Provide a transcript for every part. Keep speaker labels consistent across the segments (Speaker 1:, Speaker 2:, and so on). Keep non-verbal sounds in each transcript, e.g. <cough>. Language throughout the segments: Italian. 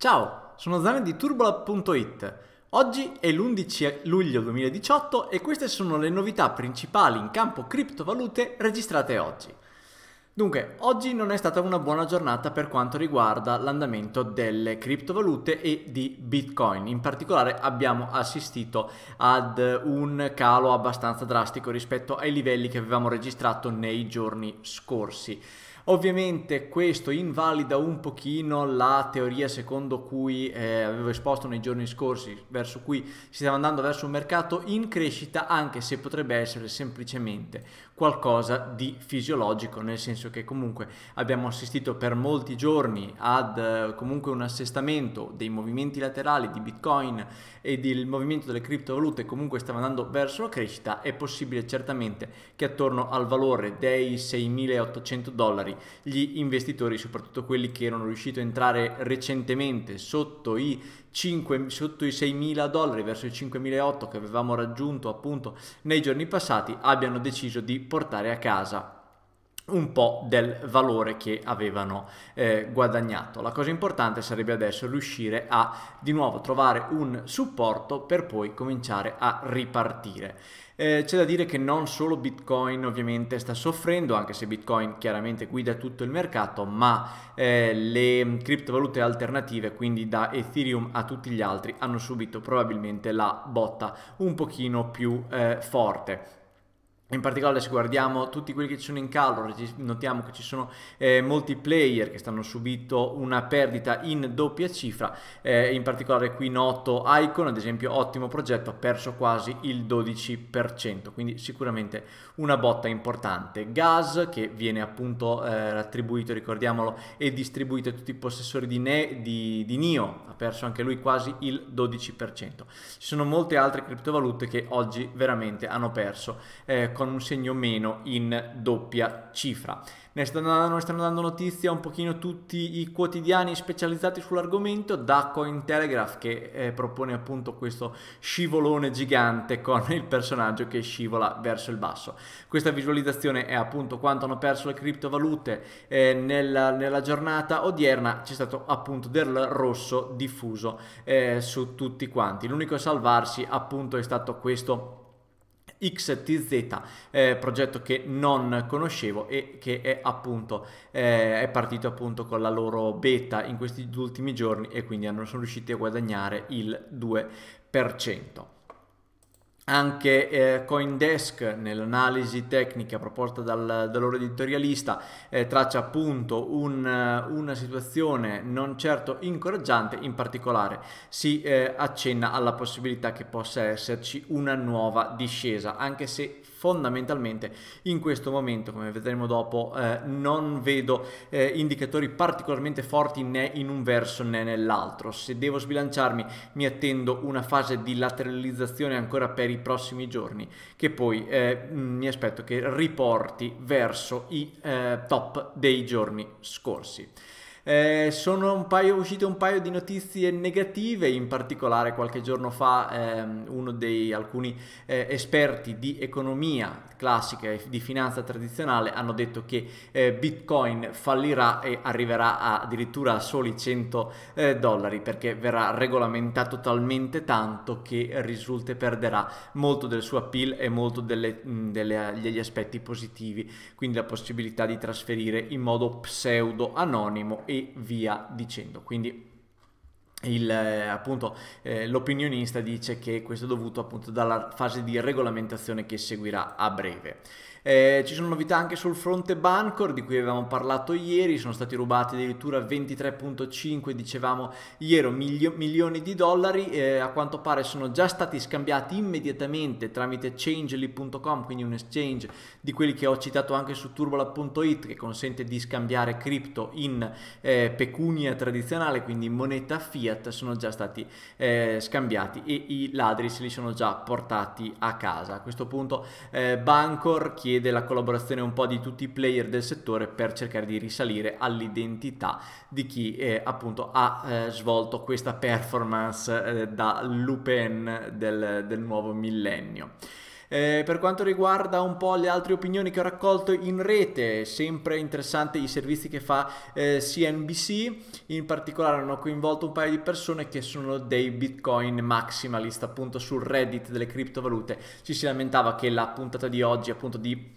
Speaker 1: Ciao, sono Zane di Turbolab.it. Oggi è l'11 luglio 2018 e queste sono le novità principali in campo criptovalute registrate oggi. Dunque, oggi non è stata una buona giornata per quanto riguarda l'andamento delle criptovalute e di Bitcoin. In particolare abbiamo assistito ad un calo abbastanza drastico rispetto ai livelli che avevamo registrato nei giorni scorsi. Ovviamente questo invalida un pochino la teoria secondo cui eh, avevo esposto nei giorni scorsi, verso cui si stava andando verso un mercato in crescita anche se potrebbe essere semplicemente qualcosa di fisiologico, nel senso che comunque abbiamo assistito per molti giorni ad eh, comunque un assestamento dei movimenti laterali di Bitcoin e del movimento delle criptovalute comunque stava andando verso la crescita, è possibile certamente che attorno al valore dei 6.800 dollari gli investitori, soprattutto quelli che erano riusciti a entrare recentemente sotto i, 5, sotto i 6.000 dollari verso i 5.008 che avevamo raggiunto appunto nei giorni passati, abbiano deciso di portare a casa un po' del valore che avevano eh, guadagnato. La cosa importante sarebbe adesso riuscire a di nuovo trovare un supporto per poi cominciare a ripartire. Eh, c'è da dire che non solo Bitcoin ovviamente sta soffrendo, anche se Bitcoin chiaramente guida tutto il mercato, ma eh, le criptovalute alternative, quindi da Ethereum a tutti gli altri, hanno subito probabilmente la botta un pochino più eh, forte. In particolare se guardiamo tutti quelli che ci sono in caldo, notiamo che ci sono eh, molti player che stanno subito una perdita in doppia cifra, eh, in particolare qui noto Icon, ad esempio ottimo progetto, ha perso quasi il 12%, quindi sicuramente una botta importante. Gas che viene appunto eh, attribuito, ricordiamolo, e distribuito a tutti i possessori di, ne di, di NIO, ha perso anche lui quasi il 12%. Ci sono molte altre criptovalute che oggi veramente hanno perso eh, con un segno meno in doppia cifra. Ne stanno, stanno dando notizia un pochino tutti i quotidiani specializzati sull'argomento, da Cointelegraph che eh, propone appunto questo scivolone gigante con il personaggio che scivola verso il basso. Questa visualizzazione è appunto quanto hanno perso le criptovalute eh, nella, nella, giornata odierna, c'è stato appunto del rosso diffuso eh, su tutti quanti. L'unico a salvarsi appunto è stato questo XTZ, eh, progetto che non conoscevo e che è appunto eh, è partito appunto con la loro beta in questi ultimi giorni e quindi hanno, sono riusciti a guadagnare il 2% anche eh, Coindesk nell'analisi tecnica proposta dal, dal loro editorialista eh, traccia appunto un, eh, una situazione non certo incoraggiante, in particolare si eh, accenna alla possibilità che possa esserci una nuova discesa, anche se fondamentalmente in questo momento, come vedremo dopo, eh, non vedo eh, indicatori particolarmente forti né in un verso né nell'altro. Se devo sbilanciarmi mi attendo una fase di lateralizzazione ancora per i nei prossimi giorni che poi eh, mm, mi aspetto che riporti verso i eh, top dei giorni scorsi. Eh, sono un paio, uscite un paio di notizie negative, in particolare qualche giorno fa ehm, uno dei alcuni eh, esperti di economia classica e di finanza tradizionale hanno detto che eh, Bitcoin fallirà e arriverà a, addirittura a soli 100 eh, dollari perché verrà regolamentato talmente tanto che risulta e perderà molto del suo appeal e molto delle, mh, delle, degli aspetti positivi, quindi la possibilità di trasferire in modo pseudo anonimo e via dicendo. Quindi il, eh, appunto, eh, l'opinionista dice che questo è dovuto appunto dalla fase di regolamentazione che seguirà a breve. Eh, ci sono novità anche sul fronte Bancor di cui avevamo parlato ieri, sono stati rubati addirittura 23.5 dicevamo ieri milio- milioni di dollari, eh, a quanto pare sono già stati scambiati immediatamente tramite changely.com, quindi un exchange di quelli che ho citato anche su turbola.it che consente di scambiare cripto in eh, pecunia tradizionale, quindi moneta fiat Fiat sono già stati eh, scambiati e i ladri se li sono già portati a casa. A questo punto eh, Bancor chiede la collaborazione un po' di tutti i player del settore per cercare di risalire all'identità di chi eh, appunto ha eh, svolto questa performance eh, da Lupin del, del nuovo millennio. Eh, per quanto riguarda un po' le altre opinioni che ho raccolto in rete, sempre interessanti i servizi che fa eh, CNBC, in particolare hanno coinvolto un paio di persone che sono dei bitcoin maximalist appunto sul reddit delle criptovalute. Ci si lamentava che la puntata di oggi appunto di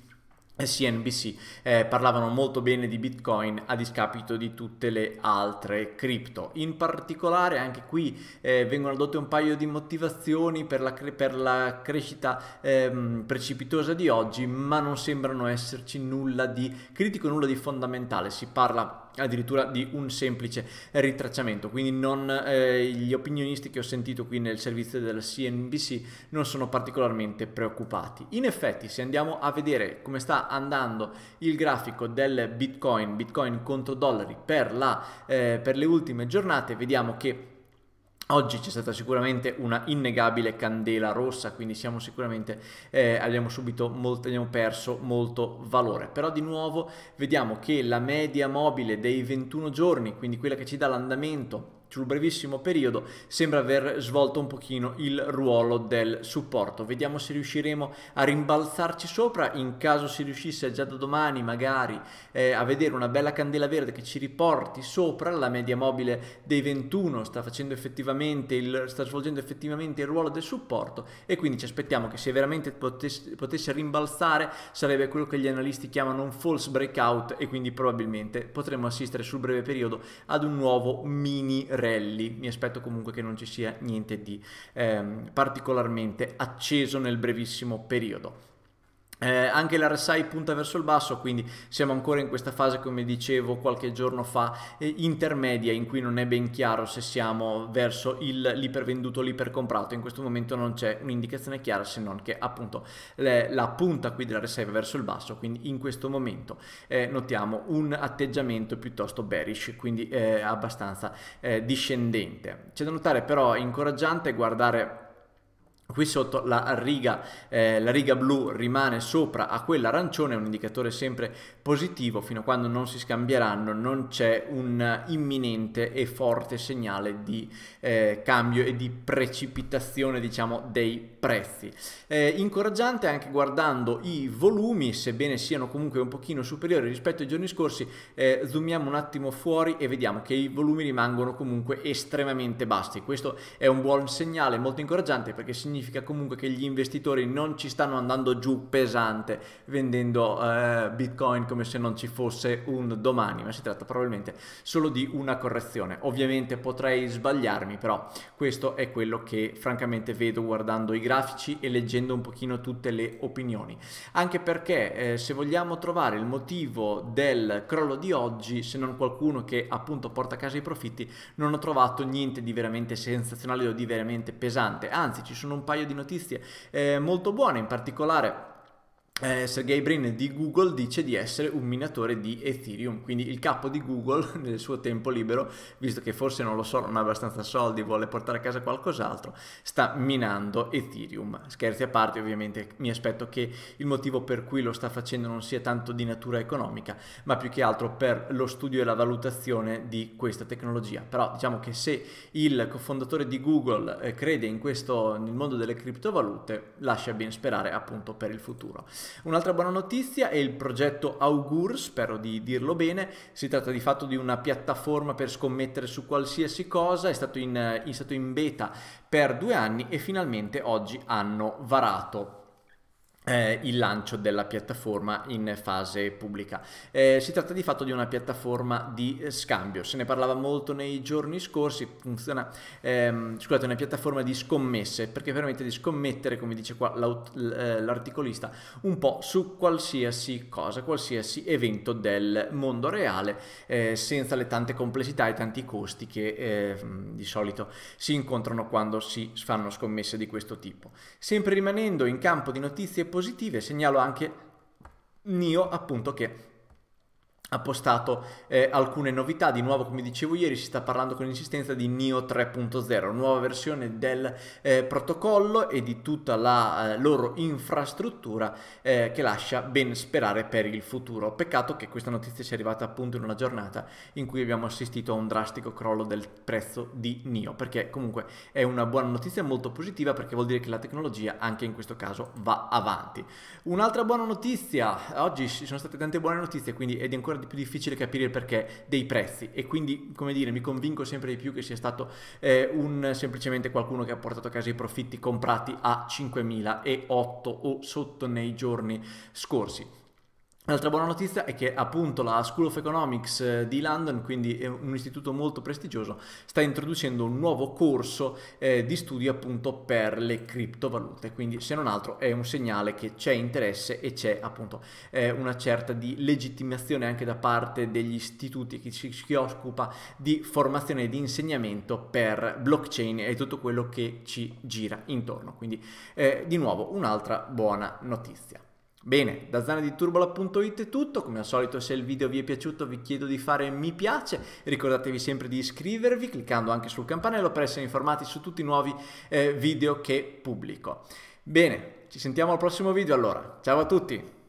Speaker 1: CNBC eh, parlavano molto bene di Bitcoin a discapito di tutte le altre cripto. In particolare anche qui eh, vengono adotte un paio di motivazioni per la, cre- per la crescita ehm, precipitosa di oggi, ma non sembrano esserci nulla di critico, nulla di fondamentale. Si parla addirittura di un semplice ritracciamento. Quindi non, eh, gli opinionisti che ho sentito qui nel servizio della CNBC non sono particolarmente preoccupati. In effetti, se andiamo a vedere come sta andando il grafico del Bitcoin, Bitcoin contro dollari per, la, eh, per le ultime giornate, vediamo che Oggi c'è stata sicuramente una innegabile candela rossa, quindi siamo sicuramente, eh, abbiamo subito molto, abbiamo perso molto valore. Però di nuovo vediamo che la media mobile dei 21 giorni, quindi quella che ci dà l'andamento sul brevissimo periodo sembra aver svolto un pochino il ruolo del supporto. Vediamo se riusciremo a rimbalzarci sopra, in caso si riuscisse già da domani magari eh, a vedere una bella candela verde che ci riporti sopra, la media mobile dei 21 sta, il, sta svolgendo effettivamente il ruolo del supporto e quindi ci aspettiamo che se veramente potesse, potesse rimbalzare sarebbe quello che gli analisti chiamano un false breakout e quindi probabilmente potremmo assistere sul breve periodo ad un nuovo mini rally, mi aspetto comunque che non ci sia niente di ehm, particolarmente acceso nel brevissimo periodo. Eh, anche l'RSI punta verso il basso, quindi siamo ancora in questa fase, come dicevo qualche giorno fa, eh, intermedia in cui non è ben chiaro se siamo verso l'ipervenduto, l'ipercomprato. In questo momento non c'è un'indicazione chiara se non che appunto le, la punta qui dell'RSI va verso il basso, quindi in questo momento eh, notiamo un atteggiamento piuttosto bearish, quindi eh, abbastanza eh, discendente. C'è da notare però incoraggiante guardare Qui sotto la riga, eh, la riga, blu rimane sopra a quella arancione, è un indicatore sempre positivo, fino a quando non si scambieranno non c'è un imminente e forte segnale di eh, cambio e di precipitazione diciamo, dei prezzi. Eh, incoraggiante anche guardando i volumi, sebbene siano comunque un pochino superiori rispetto ai giorni scorsi, eh, zoomiamo un attimo fuori e vediamo che i volumi rimangono comunque estremamente bassi. Questo è un buon segnale molto incoraggiante perché significa significa comunque che gli investitori non ci stanno andando giù pesante vendendo eh, Bitcoin come se non ci fosse un domani, ma si tratta probabilmente solo di una correzione. Ovviamente potrei sbagliarmi, però questo è quello che francamente vedo guardando i grafici e leggendo un pochino tutte le opinioni. Anche perché eh, se vogliamo trovare il motivo del crollo di oggi, se non qualcuno che appunto porta a casa i profitti, non ho trovato niente di veramente sensazionale o di veramente pesante. Anzi, ci sono un paio paio di notizie eh, molto buone, in particolare eh, Sergey Brin di Google dice di essere un minatore di Ethereum, quindi il capo di Google <laughs> nel suo tempo libero, visto che forse non lo so, non ha abbastanza soldi, vuole portare a casa qualcos'altro, sta minando Ethereum. Scherzi a parte, ovviamente mi aspetto che il motivo per cui lo sta facendo non sia tanto di natura economica, ma più che altro per lo studio e la valutazione di questa tecnologia. Però diciamo che se il cofondatore di Google eh, crede in questo nel mondo delle criptovalute, lascia ben sperare appunto per il futuro. Un'altra buona notizia è il progetto Augur, spero di dirlo bene, si tratta di fatto di una piattaforma per scommettere su qualsiasi cosa, è stato in, è stato in beta per due anni e finalmente oggi hanno varato eh, il lancio della piattaforma in fase pubblica. Eh, si tratta di fatto di una piattaforma di scambio, se ne parlava molto nei giorni scorsi, funziona, ehm, scusate, una piattaforma di scommesse perché permette di scommettere, come dice qua eh, l'articolista, un po' su qualsiasi cosa, qualsiasi evento del mondo reale, eh, senza le tante complessità e tanti costi che ehm, di solito si incontrano quando si fanno scommesse di questo tipo. Sempre rimanendo in campo di notizie positive, segnalo anche Nio appunto che ha postato eh, alcune novità, di nuovo come dicevo ieri si sta parlando con insistenza di NIO 3.0, nuova versione del eh, protocollo e di tutta la eh, loro infrastruttura eh, che lascia ben sperare per il futuro. Peccato che questa notizia sia arrivata appunto in una giornata in cui abbiamo assistito a un drastico crollo del prezzo di NIO, perché comunque è una buona notizia molto positiva perché vuol dire che la tecnologia anche in questo caso va avanti. Un'altra buona notizia, oggi ci sono state tante buone notizie quindi è di ancora più difficile capire il perché dei prezzi e quindi, come dire, mi convinco sempre di più che sia stato eh, un, semplicemente qualcuno che ha portato a casa i profitti comprati a 5.008 o sotto nei giorni scorsi. L'altra buona notizia è che appunto la School of Economics eh, di London, quindi un istituto molto prestigioso, sta introducendo un nuovo corso eh, di studio appunto per le criptovalute, quindi se non altro è un segnale che c'è interesse e c'è appunto eh, una certa di legittimazione anche da parte degli istituti che si, si occupa di formazione e di insegnamento per blockchain e tutto quello che ci gira intorno, quindi eh, di nuovo un'altra buona notizia. Bene, da Zana di Turbola.it è tutto, come al solito se il video vi è piaciuto vi chiedo di fare mi piace, ricordatevi sempre di iscrivervi cliccando anche sul campanello per essere informati su tutti i nuovi eh, video che pubblico. Bene, ci sentiamo al prossimo video allora, ciao a tutti!